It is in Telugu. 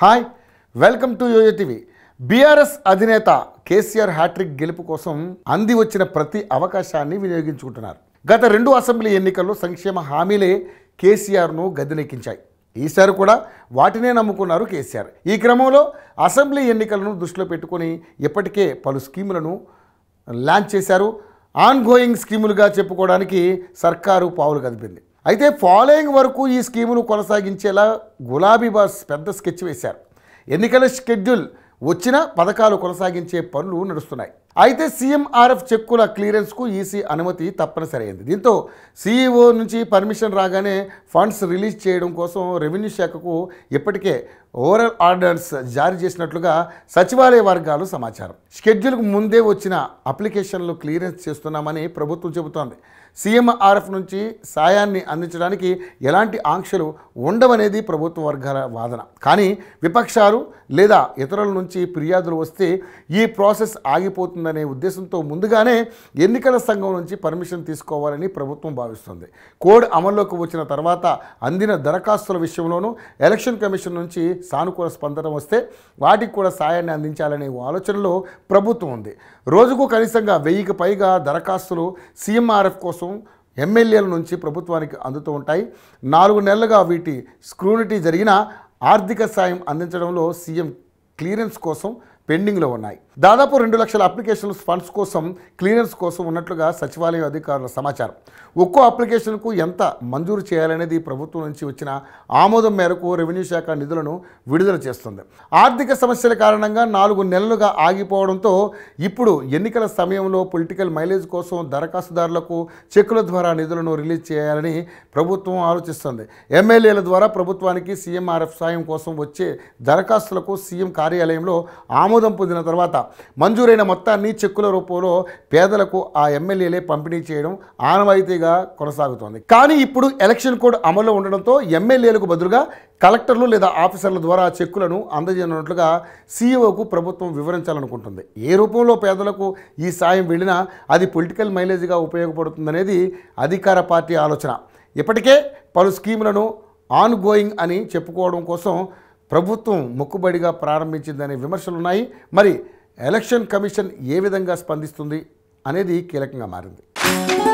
hi welcome to Yoyo TV BRS అధినేత కేసీఆర్ హ్యాట్రిక్ గెలుపు కోసం అంది వచ్చిన ప్రతి అవకాశాన్ని వినియోగించుకుంటున్నారు గత రెండు అసెంబ్లీ ఎన్నికల్లో సంక్షేమ హామీలే కేసీఆర్ను గదినెక్కించాయి ఈసారి కూడా వాటినే నమ్ముకున్నారు కేసీఆర్ ఈ క్రమంలో అసెంబ్లీ ఎన్నికలను దృష్టిలో పెట్టుకొని ఇప్పటికే పలు స్కీములను లాంచ్ చేశారు ఆన్గోయింగ్ స్కీములుగా చెప్పుకోవడానికి సర్కారు పావులు కదిపింది అయితే ఫాలోయింగ్ వరకు ఈ స్కీమును కొనసాగించేలా గులాబీ బాస్ పెద్ద స్కెచ్ వేశారు ఎన్నికల షెడ్యూల్ వచ్చినా పథకాలు కొనసాగించే పనులు నడుస్తున్నాయి అయితే సీఎంఆర్ఎఫ్ చెక్కుల క్లియరెన్స్కు ఈసీ అనుమతి తప్పనిసరైంది దీంతో సీఈఓ నుంచి పర్మిషన్ రాగానే ఫండ్స్ రిలీజ్ చేయడం కోసం రెవెన్యూ శాఖకు ఇప్పటికే ఓవరాల్ ఆర్డర్స్ జారీ చేసినట్లుగా సచివాలయ వర్గాలు సమాచారం షెడ్యూల్కు ముందే వచ్చిన అప్లికేషన్లు క్లియరెన్స్ చేస్తున్నామని ప్రభుత్వం చెబుతోంది సీఎంఆర్ఎఫ్ నుంచి సాయాన్ని అందించడానికి ఎలాంటి ఆంక్షలు ఉండవనేది ప్రభుత్వ వర్గాల వాదన కానీ విపక్షాలు లేదా ఇతరుల నుంచి ఫిర్యాదులు వస్తే ఈ ప్రాసెస్ ఆగిపోతుంది ఉంటుందనే ఉద్దేశంతో ముందుగానే ఎన్నికల సంఘం నుంచి పర్మిషన్ తీసుకోవాలని ప్రభుత్వం భావిస్తుంది కోడ్ అమల్లోకి వచ్చిన తర్వాత అందిన దరఖాస్తుల విషయంలోనూ ఎలక్షన్ కమిషన్ నుంచి సానుకూల స్పందన వస్తే వాటికి కూడా సాయాన్ని అందించాలనే ఆలోచనలో ప్రభుత్వం ఉంది రోజుకు కనీసంగా వెయ్యికి పైగా దరఖాస్తులు సీఎంఆర్ఎఫ్ కోసం ఎమ్మెల్యేల నుంచి ప్రభుత్వానికి అందుతూ ఉంటాయి నాలుగు నెలలుగా వీటి స్క్రూనిటీ జరిగిన ఆర్థిక సాయం అందించడంలో సీఎం క్లియరెన్స్ కోసం పెండింగ్లో ఉన్నాయి దాదాపు రెండు లక్షల అప్లికేషన్లు ఫండ్స్ కోసం క్లియరెన్స్ కోసం ఉన్నట్లుగా సచివాలయ అధికారుల సమాచారం ఒక్కో అప్లికేషన్కు ఎంత మంజూరు చేయాలనేది ప్రభుత్వం నుంచి వచ్చిన ఆమోదం మేరకు రెవెన్యూ శాఖ నిధులను విడుదల చేస్తుంది ఆర్థిక సమస్యల కారణంగా నాలుగు నెలలుగా ఆగిపోవడంతో ఇప్పుడు ఎన్నికల సమయంలో పొలిటికల్ మైలేజ్ కోసం దరఖాస్తుదారులకు చెక్కుల ద్వారా నిధులను రిలీజ్ చేయాలని ప్రభుత్వం ఆలోచిస్తుంది ఎమ్మెల్యేల ద్వారా ప్రభుత్వానికి సీఎంఆర్ఎఫ్ సాయం కోసం వచ్చే దరఖాస్తులకు సీఎం కార్యాలయంలో ఆమోదం పొందిన తర్వాత మంజూరైన మొత్తాన్ని చెక్కుల రూపంలో పేదలకు ఆ ఎమ్మెల్యేలే పంపిణీ చేయడం ఆనవాయితీగా కొనసాగుతోంది కానీ ఇప్పుడు ఎలక్షన్ కోడ్ అమల్లో ఉండడంతో ఎమ్మెల్యేలకు బదులుగా కలెక్టర్లు లేదా ఆఫీసర్ల ద్వారా చెక్కులను అందజేయనున్నట్లుగా సీఈఓకు ప్రభుత్వం వివరించాలనుకుంటుంది ఏ రూపంలో పేదలకు ఈ సాయం వెళ్ళినా అది పొలిటికల్ మైలేజ్గా ఉపయోగపడుతుందనేది అధికార పార్టీ ఆలోచన ఇప్పటికే పలు స్కీములను ఆన్ గోయింగ్ అని చెప్పుకోవడం కోసం ప్రభుత్వం మొక్కుబడిగా ప్రారంభించిందనే విమర్శలున్నాయి మరి ఎలక్షన్ కమిషన్ ఏ విధంగా స్పందిస్తుంది అనేది కీలకంగా మారింది